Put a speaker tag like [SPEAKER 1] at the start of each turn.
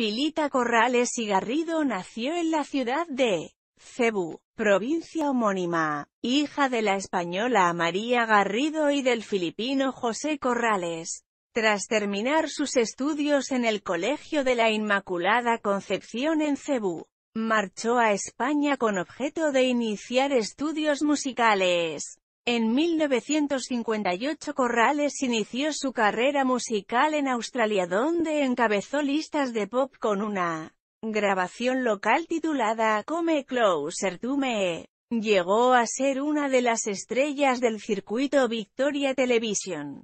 [SPEAKER 1] Pilita Corrales y Garrido nació en la ciudad de Cebú, provincia homónima, hija de la española María Garrido y del filipino José Corrales. Tras terminar sus estudios en el Colegio de la Inmaculada Concepción en Cebú, marchó a España con objeto de iniciar estudios musicales. En 1958 Corrales inició su carrera musical en Australia donde encabezó listas de pop con una grabación local titulada Come Closer to Me. Llegó a ser una de las estrellas del circuito Victoria Television.